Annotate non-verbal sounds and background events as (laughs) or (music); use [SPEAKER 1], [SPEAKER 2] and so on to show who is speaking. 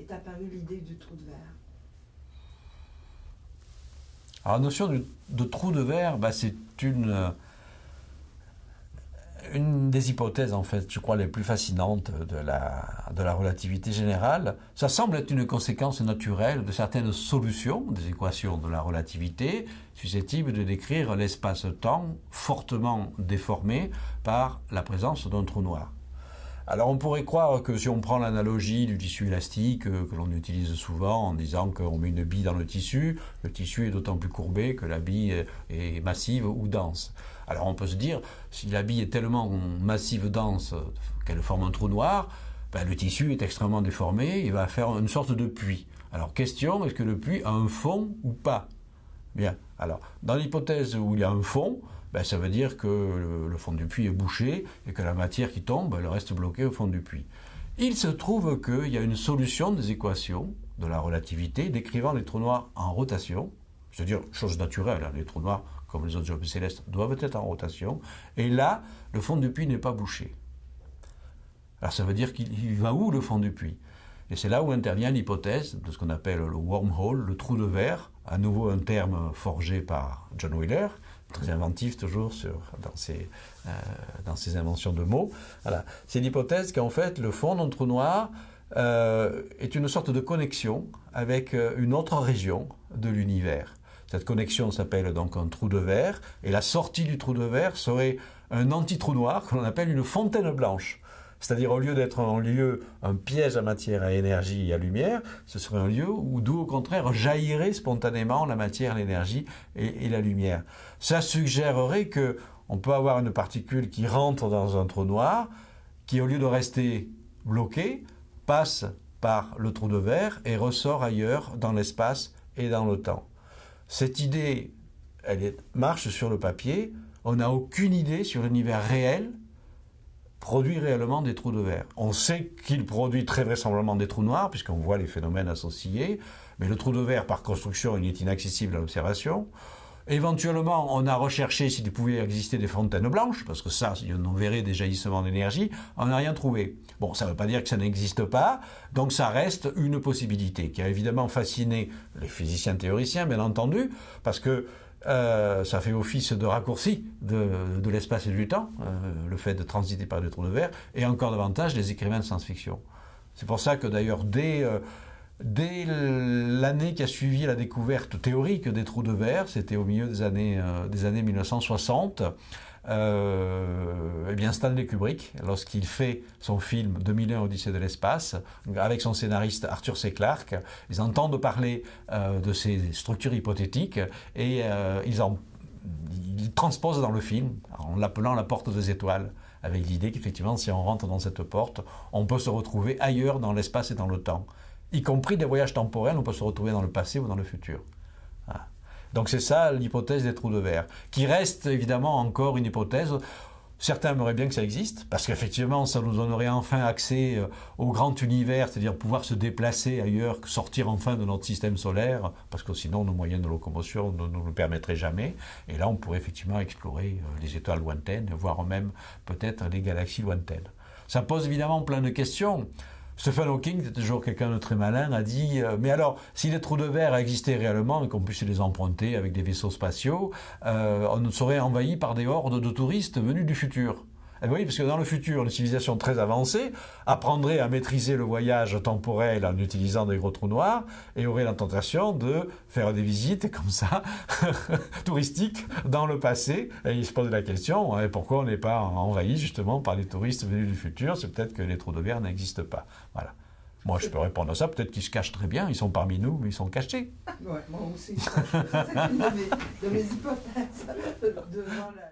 [SPEAKER 1] est apparue l'idée du trou de verre ah, la notion de, trou de verre, bah, c'est euh, une, des hypothèses, en fait, je crois, les plus fascinantes de la, de la relativité générale. Ça semble être une conséquence naturelle de certaines solutions des équations de la relativité, susceptibles de décrire l'espace-temps fortement déformé par la présence d'un trou noir. Alors on pourrait croire que si on prend l'analogie du tissu élastique euh, que l'on utilise souvent en disant qu'on met une bille dans le tissu, le tissu est d'autant plus courbé que la bille est massive ou dense. Alors on peut se dire, si la bille est tellement massive, dense qu'elle forme un trou noir, ben, le tissu est extrêmement déformé, il va faire une sorte de puits. Alors question, est-ce que le puits a un fond ou pas Bien, alors dans l'hypothèse où il y a un fond, ben, ça veut dire que le, fond du puits est bouché et que la matière qui tombe, elle reste bloquée au fond du puits. Il se trouve qu'il y a une solution des équations de la relativité décrivant les trous noirs en rotation, c'est-à-dire chose naturelle, hein, les trous noirs, comme les autres objets célestes, doivent être en rotation, et là, le fond du puits n'est pas bouché. Alors ça veut dire qu'il va où le fond du puits Et c'est là où intervient l'hypothèse de ce qu'on appelle le wormhole, le trou de verre, à nouveau un terme forgé par John Wheeler, très inventif toujours dans, ses, euh, inventions de mots. Voilà. C'est l'hypothèse qu'en fait le fond d'un trou noir euh, est une sorte de connexion avec euh, une autre région de l'univers. Cette connexion s'appelle donc un trou de verre, et la sortie du trou de verre serait un anti-trou noir qu'on appelle une fontaine blanche. C'est-à-dire au lieu d'être un lieu, un piège à matière, à énergie et à lumière, ce serait un lieu où d'où au contraire jaillirait spontanément la matière, l'énergie et, la lumière. Ça suggérerait que on peut avoir une particule qui rentre dans un trou noir, qui au lieu de rester bloquée, passe par le trou de verre et ressort ailleurs dans l'espace et dans le temps. Cette idée, elle marche sur le papier, on n'a aucune idée sur l'univers réel produit réellement des trous de verre. On sait qu'il produit très vraisemblablement des trous noirs, puisqu'on voit les phénomènes associés, mais le trou de verre, par construction, il est inaccessible à l'observation. Éventuellement, on a recherché s'il pouvait exister des fontaines blanches, parce que ça, on verrait des jaillissements d'énergie, on n'a rien trouvé. Bon, ça ne veut pas dire que ça n'existe pas, donc ça reste une possibilité qui a évidemment fasciné les physiciens théoriciens, bien entendu, parce que euh, ça fait office de raccourci de, l'espace et du temps, euh, le fait de transiter par des trous de verre, et encore davantage les écrivains de science-fiction. C'est pour ça que d'ailleurs, dès, euh, dès l'année qui a suivi la découverte théorique des trous de verre, c'était au milieu des années, des années 1960, euh, eh bien Stanley Kubrick, lorsqu'il fait son film 2001 Odyssée de l'espace, avec son scénariste Arthur C. Clarke, ils entendent parler euh, de ces structures hypothétiques et euh, ils, en, ils transposent dans le film en l'appelant la porte des étoiles avec l'idée qu'effectivement, si on rentre dans cette porte, on peut se retrouver ailleurs dans l'espace et dans le temps. Y compris des voyages temporels, on peut se retrouver dans le passé ou dans le futur. Ah. Donc c'est ça l'hypothèse des trous de verre, qui reste évidemment encore une hypothèse. Certains aimeraient bien que ça existe, parce qu'effectivement, ça nous donnerait enfin accès euh, au grand univers, c'est-à-dire pouvoir se déplacer ailleurs, sortir enfin de notre système solaire, parce que sinon nos moyens de locomotion ne nous le permettraient jamais. Et là, on pourrait effectivement explorer euh, les étoiles lointaines, voire même peut-être les galaxies lointaines. Ça pose évidemment plein de questions. Stephen Hawking, toujours quelqu'un de très malin, a dit euh, Mais alors, si les trous de verre existaient réellement et qu'on puisse les emprunter avec des vaisseaux spatiaux, euh, on serait envahi par des hordes de touristes venus du futur. Eh oui, parce que dans le futur, une civilisation très avancée apprendrait à maîtriser le voyage temporel en utilisant des gros trous noirs et aurait la tentation de faire des visites (laughs) comme ça, (laughs) touristiques, dans le passé. Et il se pose la question, hein, pourquoi on n'est pas envahi justement par les touristes venus du futur C'est peut-être que les trous de verre n'existent pas. Voilà. Moi, je peux répondre à ça. Peut-être qu'ils se cachent très bien. Ils sont parmi nous, mais ils sont cachés. (laughs) moi aussi. mes, de mes hypothèses. Devant la...